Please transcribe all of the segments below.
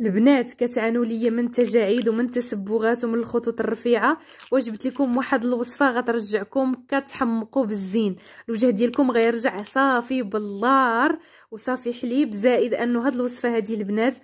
البنات كتعانوا ليا من التجاعيد ومن التسبغات ومن الخطوط الرفيعه وجبت لكم واحد الوصفه غترجعكم كتحمقوا بالزين الوجه ديالكم غيرجع صافي باللار وصافي حليب زائد انه هاد الوصفه هذه البنات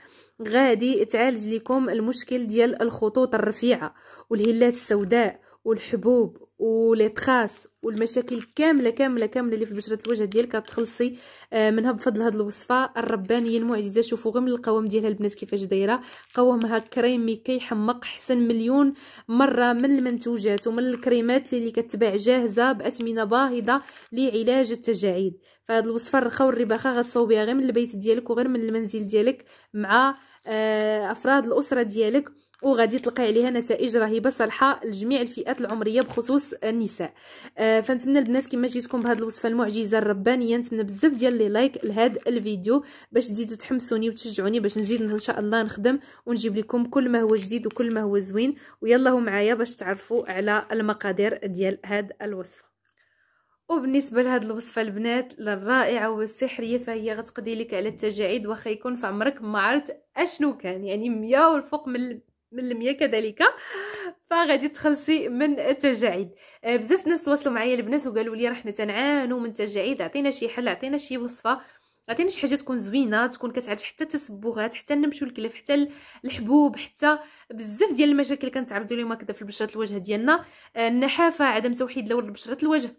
غادي تعالج لكم المشكل ديال الخطوط الرفيعه والهلات السوداء والحبوب ولي تراس والمشاكل كامله كامله كامله اللي في بشره الوجه ديالك كتخلصي آه، منها بفضل هذه الوصفه الربانيه المعجزه شوفوا غير من القوام ديالها البنات كيفاش دايره قوامها كريمي كيحمق حسن مليون مره من المنتوجات ومن الكريمات اللي كتباع جاهزه باثمنه باهظه لعلاج التجاعيد فهاد الوصفه الرخا والرباخه غتصاوبيها غير من البيت ديالك وغير من المنزل ديالك مع آه، افراد الاسره ديالك وغادي تلقاي عليها نتائج رهيبه صالحه لجميع الفئات العمريه بخصوص النساء آه فنتمنى البنات كما جيتكم بهذه الوصفه المعجزه الربانيه نتمنى بزاف ديال لي لايك لهذا الفيديو باش تزيدوا تحمسوني وتشجعوني باش نزيد ان شاء الله نخدم ونجيب لكم كل ما هو جديد وكل ما هو زوين ويلا هو معايا باش تعرفوا على المقادير ديال هاد الوصفه وبالنسبه لهاد الوصفه البنات الرائعه والسحريه فهي غتقضي لك على التجاعيد واخا يكون في عمرك ما عرفت اشنو كان يعني 100 والفوق من من المية كذلك فغادي تخلصي من التجاعيد آه، بزاف ناس تواصلوا معايا البنات وقالوا لي راه حنا تنعانوا من التجاعيد عطينا شي حل عطينا شي وصفه عطينا شي حاجه تكون زوينه تكون كتعالج حتى التصبغات حتى نمشو الكلف حتى الحبوب حتى بزاف ديال المشاكل كنتعرضوا لهم هكذا في بشره الوجه ديالنا آه، النحافه عدم توحيد لون بشره الوجه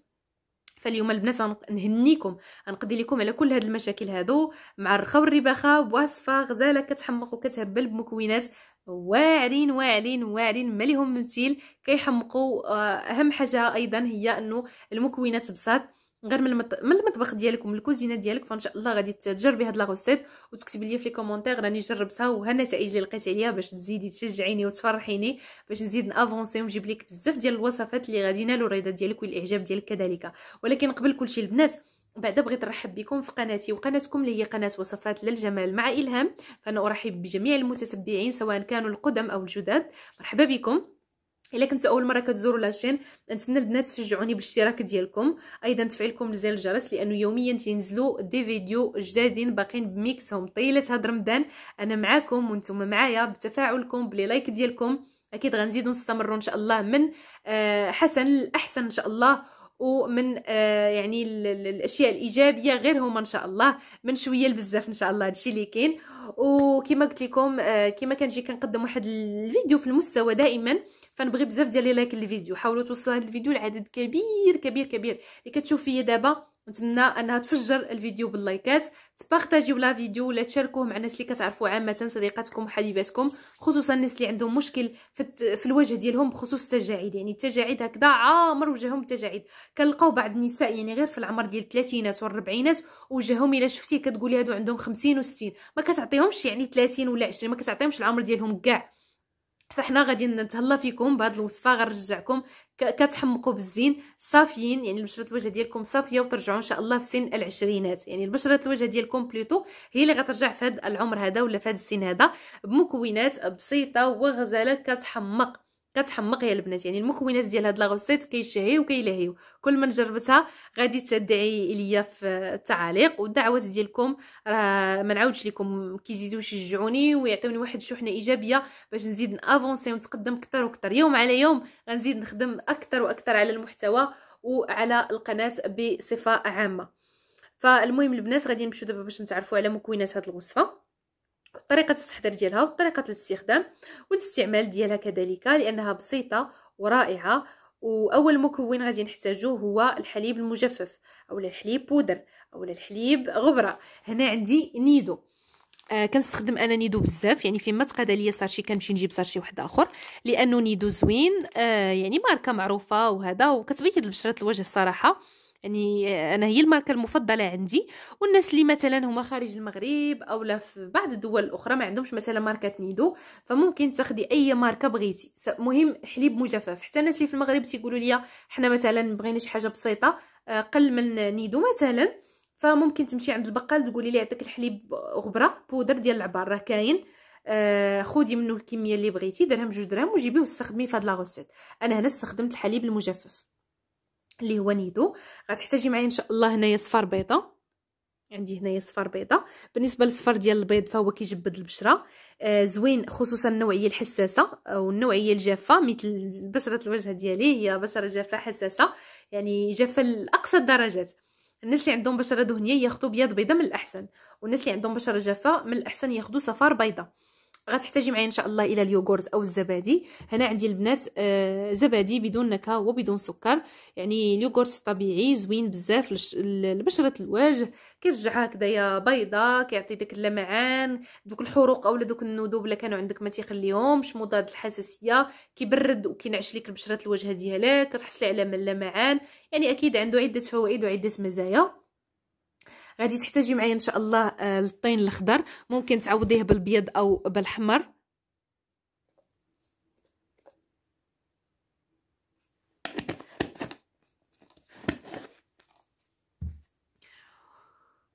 فاليوم البنات غنهنيكم غنقضي لكم على كل هاد المشاكل هادو مع الرخا والرباخه بوصفه غزاله كتحمق وكتهبل بمكونات واعرين واعرين واعرين ما ليهم مثيل كيحمقوا آه، اهم حاجه ايضا هي انه المكونات بسيط غير من المط... من المطبخ ديالك من الكوزينه ديالك فان شاء الله غادي تجربي هاد لا غوسيت وتكتبي لي في لي كومونتير راني جربتها وها النتائج اللي لقيت عليها باش تزيدي تشجعيني وتفرحيني باش نزيد نافونسي ونجيب لك بزاف ديال الوصفات اللي غادي ينالوا الرضا ديالك والاعجاب ديالك كذلك ولكن قبل كلشي البنات بعدا بغيت نرحب بكم في قناتي وقناتكم اللي هي قناه وصفات للجمال مع الهام فانا ارحب بجميع المتتبعين سواء كانوا القدم او الجداد مرحبا بكم الا كنتوا اول مره كتزوروا لاشين نتمنى البنات تشجعوني بالاشتراك ديالكم ايضا تفعيلكم زر الجرس لانه يوميا تنزلوا دي فيديو جدادين باقيين بميكسهم طيله هذا رمضان انا معاكم وانتم معايا بتفاعلكم بلي لايك ديالكم اكيد غنزيدو نستمروا ان شاء الله من آه، حسن الاحسن ان شاء الله ومن آه يعني الاشياء الايجابيه غير هما ان شاء الله من شويه لبزاف ان شاء الله هادشي اللي كاين وكما قلت لكم آه، كما كنجي كنقدم واحد الفيديو في المستوى دائما فنبغي بزاف ديال لي لايك للفيديو حاولوا توصلوا هذا الفيديو لعدد كبير كبير كبير اللي كتشوف فيا دابا نتمنى انها تفجر الفيديو باللايكات تبارطاجيو لا فيديو ولا تشاركوه مع الناس اللي كتعرفوا عامه صديقاتكم وحبيباتكم خصوصا الناس اللي عندهم مشكل في, الوجه ديالهم بخصوص التجاعيد يعني التجاعيد هكذا عامر وجههم التجاعيد كنلقاو بعض النساء يعني غير في العمر ديال الثلاثينات والربعينات وجههم الا شفتيه كتقولي هادو عندهم 50 و60 ما كتعطيهمش يعني 30 ولا 20 ما كتعطيهمش العمر ديالهم كاع فحنا غادي نتهلا فيكم بهاد الوصفه غنرجعكم كتحمقوا بالزين صافيين يعني بشره الوجه ديالكم صافيه وترجعوا ان شاء الله في سن العشرينات يعني بشره الوجه ديالكم بلوتو هي اللي غترجع في هذا العمر هذا ولا في هذا السن هذا بمكونات بسيطه وغزاله كتحمق كتحمق يا البنات يعني المكونات ديال هاد لاغوسيت كيشهيو وكيلهيو كل ما جربتها غادي تدعي ليا في التعاليق والدعوات ديالكم راه ما نعاودش لكم كيزيدوا يشجعوني ويعطيوني واحد الشحنه ايجابيه باش نزيد نافونسي ونتقدم اكثر واكثر يوم على يوم غنزيد نخدم اكثر واكثر على المحتوى وعلى القناه بصفه عامه فالمهم البنات غادي نمشيو دابا باش نتعرفوا على مكونات هاد الوصفه طريقه التحضير ديالها وطريقه الاستخدام والاستعمال ديالها كذلك لانها بسيطه ورائعه واول مكون غادي نحتاجوه هو الحليب المجفف اولا الحليب بودر اولا الحليب غبره هنا عندي نيدو آه كنستخدم انا نيدو بزاف يعني فين ما تقاد ليا صار شي كنمشي نجيب صار شي واحد اخر لانه نيدو زوين آه يعني ماركه معروفه وهذا وكتبيض بشره الوجه الصراحه يعني آه، انا هي الماركه المفضله عندي والناس اللي مثلا هما خارج المغرب اولا في بعض الدول الاخرى ما عندهمش مثلا ماركه نيدو فممكن تاخدي اي ماركه بغيتي مهم حليب مجفف حتى الناس اللي في المغرب تيقولوا لي حنا مثلا بغينا شي حاجه بسيطه آه، قل من نيدو مثلا فممكن تمشي عند البقال تقولي لي عطيك الحليب غبره بودر ديال العبار راه كاين آه خدي منه الكميه اللي بغيتي درهم جوج درهم وجيبيه واستخدميه في هاد لا انا هنا استخدمت الحليب المجفف اللي هو نيدو غتحتاجي معايا ان شاء الله هنايا صفار بيضه عندي هنايا صفار بيضه بالنسبه للصفار ديال البيض فهو كيجبد البشره آه زوين خصوصا النوعيه الحساسه او النوعيه الجافه مثل بشره الوجه ديالي هي بشره جافه حساسه يعني جافه لاقصى الدرجات الناس اللي عندهم بشره دهنيه ياخذوا بياض بيضه من الاحسن والناس اللي عندهم بشره جافه من الاحسن ياخذوا صفار بيضه غتحتاجي معايا ان شاء الله الى اليوغورت او الزبادي هنا عندي البنات آه زبادي بدون نكهه وبدون سكر يعني اليوغورت الطبيعي زوين بزاف لبشره الوجه كيرجعها هكذايا بيضه كيعطي داك اللمعان دوك الحروق اولا دوك الندوب اللي كانوا عندك ما تيخليهمش مضاد الحساسيه كيبرد وكينعش لك بشره الوجه ديالك كتحصلي على من اللمعان يعني اكيد عنده عده فوائد وعده مزايا غادي تحتاجي معايا ان شاء الله الطين آه، الاخضر ممكن تعوضيه بالبيض او بالحمر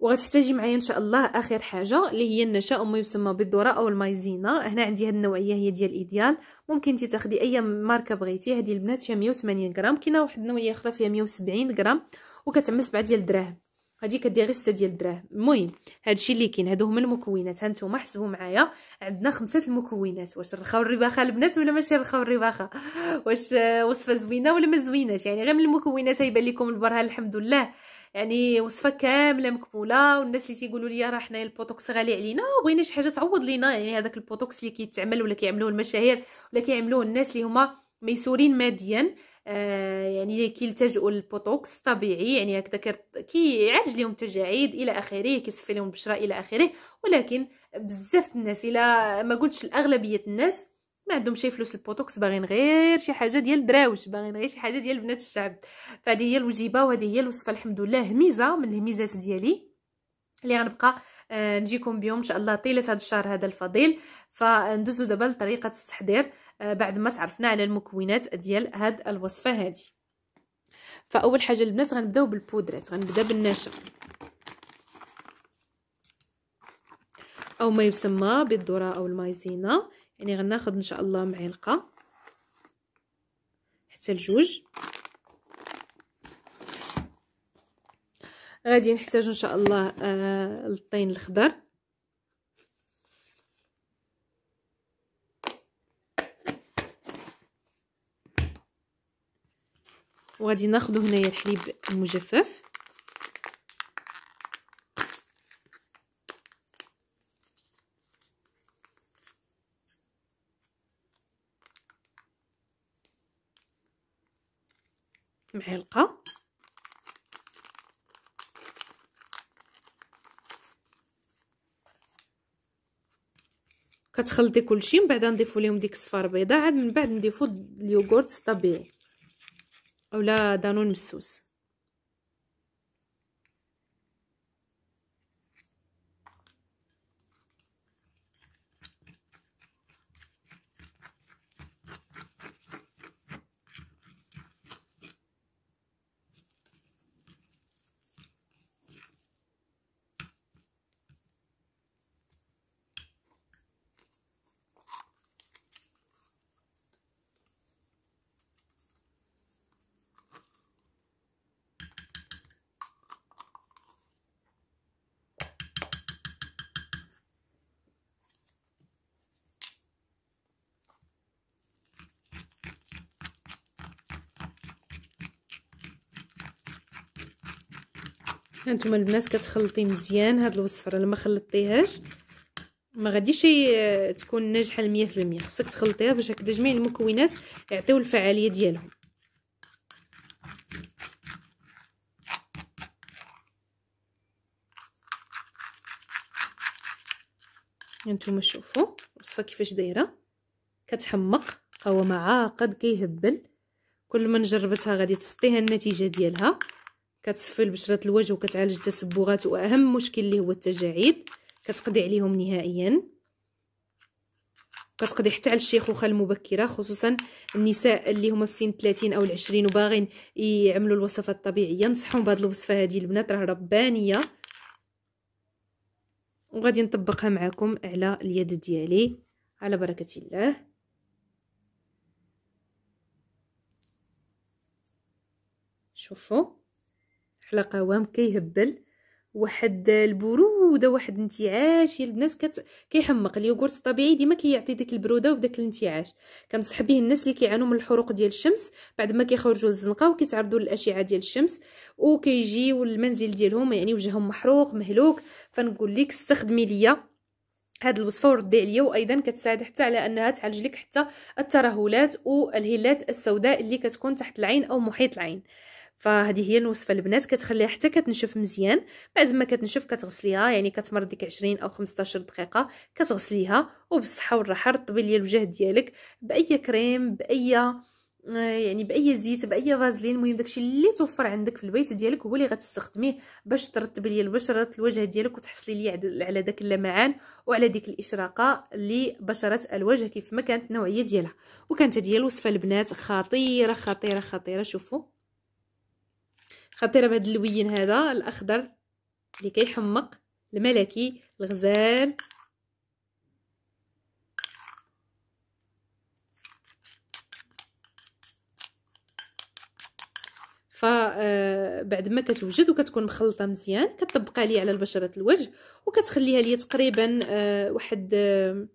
وغتحتاجي معايا ان شاء الله اخر حاجه اللي هي النشا ما يسمى بالذره او المايزينا هنا عندي هاد النوعيه هي ديال ايديال ممكن انت تاخدي اي ماركه بغيتي هذه البنات فيها 180 غرام كاينه واحد النوعيه اخرى فيها 170 غرام وكتعمل 7 ديال الدراهم هادي كدير غير 6 ديال الدراهم المهم هادشي اللي كاين هادو هما المكونات هانتوما حسبوا معايا عندنا خمسه المكونات واش رخاو الرباخه البنات ولا ماشي رخاو الرباخه واش وصفه زوينه ولا ما زويناش يعني غير من المكونات هيبان لكم البرهان الحمد لله يعني وصفه كامله مكبوله والناس اللي تيقولوا لي راه حنايا البوتوكس غالي علينا وبغينا شي حاجه تعوض لينا يعني هذاك البوتوكس اللي كيتعمل ولا كيعملوه المشاهير ولا كيعملوه الناس اللي هما ميسورين ماديا آه، يعني كيلتجؤوا للبوتوكس طبيعي يعني هكذا كيعالج لهم التجاعيد الى اخره كيصفي لهم البشره الى اخره ولكن بزاف الناس الى ما قلتش الاغلبيه الناس ما عندهم شي فلوس البوتوكس باغين غير شي حاجه ديال الدراوش باغين غير شي حاجه ديال بنات الشعب فهذه هي الوجيبه وهذه هي الوصفه الحمد لله هميزه من الهميزات ديالي اللي غنبقى آه، نجيكم بهم ان شاء الله طيله هذا الشهر هذا الفضيل فندوزو دابا لطريقه التحضير آه، بعد ما تعرفنا على المكونات ديال هاد الوصفه هذه فاول حاجه البنات غنبداو بالبودرات غنبدا بالنشا او ما يسمى بالذره او المايزينا يعني غناخد ان شاء الله معلقه حتى لجوج غادي نحتاج ان شاء الله آه الطين الخضر وغادي ناخذ هنايا الحليب المجفف معلقه كتخلطي كلشي من بعد نضيفو ليهم ديك الصفار بيضاء عاد من بعد نضيفو اليوغورت الطبيعي ولا دانون مسوس هانتوما البنات كتخلطي مزيان هاد الوصفه الا ما خلطتيهاش ما غاديش تكون ناجحه 100% خصك تخلطيها باش هكذا جميع المكونات يعطيو الفعاليه ديالهم هانتوما شوفوا الوصفه كيفاش دايره كتحمق قوامها عاقد كيهبل كل ما جربتها غادي تسطي النتيجه ديالها كتسفل بشرة الوجه وكتعالج التسبغات واهم مشكل اللي هو التجاعيد كتقضي عليهم نهائيا كتقضي حتى على الشيخوخه المبكره خصوصا النساء اللي هما في سن 30 او 20 وباغين يعملوا الوصفات الطبيعيه نصحهم بهذه الوصفه هذه البنات راه ربانيه وغادي نطبقها معكم على اليد ديالي على بركه الله شوفوا بحال قوام كيهبل واحد البروده واحد الانتعاش يا البنات كت... كيحمق اليوغورت الطبيعي ديما كيعطي ديك البروده وداك الانتعاش كنصح به الناس اللي كيعانوا من الحروق ديال الشمس بعد ما كيخرجوا الزنقه وكيتعرضوا للاشعه ديال الشمس وكيجيو المنزل ديالهم يعني وجههم محروق مهلوك فنقول لك استخدمي ليا هاد الوصفه وردي عليا وايضا كتساعد حتى على انها تعالج لك حتى الترهلات والهلات السوداء اللي كتكون تحت العين او محيط العين فهذه هي الوصفه البنات كتخليها حتى كتنشف مزيان بعد ما كتنشف كتغسليها يعني كتمر ديك 20 او 15 دقيقه كتغسليها وبالصحه والراحه رطبي لي الوجه ديالك باي كريم باي آه، يعني باي زيت باي فازلين المهم داكشي اللي توفر عندك في البيت ديالك هو اللي غتستخدميه باش ترطبي لي البشره الوجه ديالك وتحصلي لي على داك اللمعان وعلى ديك الاشراقه لبشره الوجه كيف ما كانت النوعيه ديالها وكانت هذه الوصفه البنات خطيره خطيره خطيره شوفوا خطيره بهذا اللوين هذا الاخضر اللي كيحمق الملكي الغزال ف آه، بعد ما كتوجد وكتكون مخلطه مزيان كتطبقها لي على بشره الوجه وكتخليها لي تقريبا آه، واحد آه،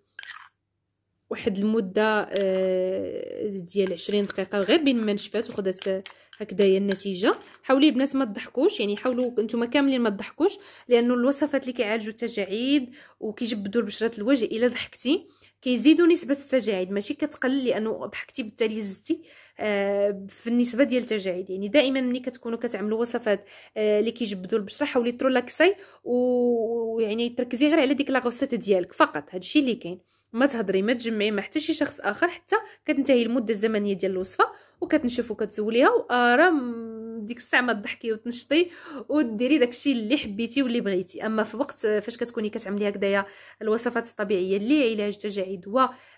واحد المده آه، ديال 20 دقيقه غير بين ما نشفات وخدات آه، هكذايا النتيجه حاولي البنات ما تضحكوش يعني حاولوا نتوما كاملين ما تضحكوش لانه الوصفات اللي كيعالجوا التجاعيد وكيجبدوا البشره الوجه الا ضحكتي كيزيدوا نسبه التجاعيد ماشي كتقل لانه ضحكتي بالتالي زدتي آه في النسبه ديال التجاعيد يعني دائما ملي كتكونوا كتعملوا وصفات آه اللي كيجبدوا البشره حاولي ترولاكسي ويعني تركزي غير على ديك لاغوسيت ديالك فقط هادشي اللي كاين ما تهضري ما تجمعي مع حتى شي شخص اخر حتى كتنتهي المده الزمنيه ديال الوصفه وكتنشف وكتزوليها وراه آه، ديك الساعه ما تضحكي وتنشطي وديري داكشي اللي حبيتي واللي بغيتي اما في وقت آه، فاش كتكوني كتعملي هكذايا الوصفات الطبيعيه لعلاج تجاعيد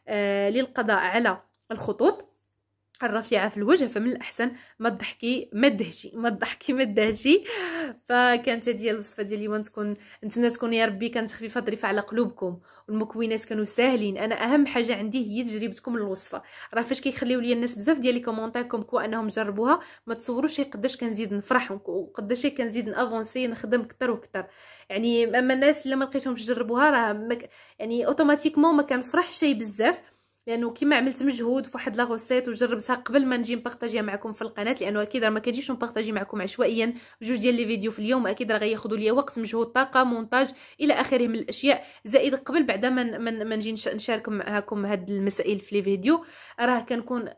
آه، للقضاء على الخطوط الرفيعه في الوجه فمن الاحسن ما تضحكي ما تدهشي ما تضحكي ما تدهشي فكانت هذه الوصفه ديال اليوم تكون نتمنى تكون يا ربي كانت خفيفه ظريفه على قلوبكم والمكونات كانوا ساهلين انا اهم حاجه عندي هي تجربتكم للوصفه راه فاش كيخليو لي الناس بزاف ديال لي كومونتيركم كوم كو انهم جربوها ما تصوروش قداش كنزيد نفرح وقداش كنزيد نافونسي نخدم كتر وكتر يعني اما الناس اللي ما لقيتهمش جربوها راه يعني اوتوماتيكمون ما كنفرحش شي بزاف لانه كيما عملت مجهود فواحد لا غوسيت وجربتها قبل ما نجي نبارطاجيها معكم في القناه لانه اكيد راه ما كنجيش نبارطاجي معكم عشوائيا جوج ديال لي فيديو في اليوم اكيد راه غياخذوا ليا وقت مجهود طاقه مونتاج الى اخره من الاشياء زائد قبل بعدا ما نجي نشارك معكم هاد المسائل في لي فيديو راه كنكون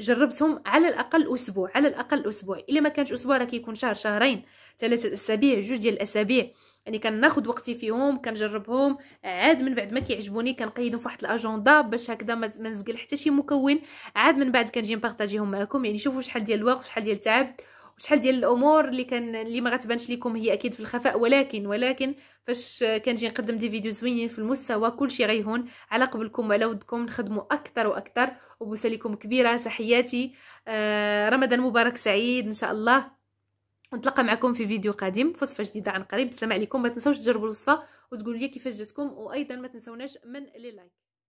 جربتهم على الاقل اسبوع على الاقل اسبوع الا ما كانش اسبوع راه كيكون شهر شهرين ثلاثه اسابيع جوج ديال الاسابيع يعني كناخذ وقتي فيهم كنجربهم عاد من بعد ما كيعجبوني كنقيدهم فواحد الاجندا باش هكذا ما نزقل حتى شي مكون عاد من بعد كنجي نبارطاجيهم معكم يعني شوفوا شحال ديال الوقت شحال ديال التعب شحال ديال الامور اللي كان اللي ما غتبانش لكم هي اكيد في الخفاء ولكن ولكن فاش كنجي نقدم دي فيديو زوينين في المستوى كلشي غيهون على قبلكم وعلى ودكم نخدموا اكثر واكثر وبوسه لكم كبيره تحياتي آه رمضان مبارك سعيد ان شاء الله نتلقى معكم في فيديو قادم في وصفه جديده عن قريب السلام عليكم ما تنساوش تجربوا الوصفه وتقولوا لي كيفاش جاتكم وايضا ما تنساوناش من لي لايك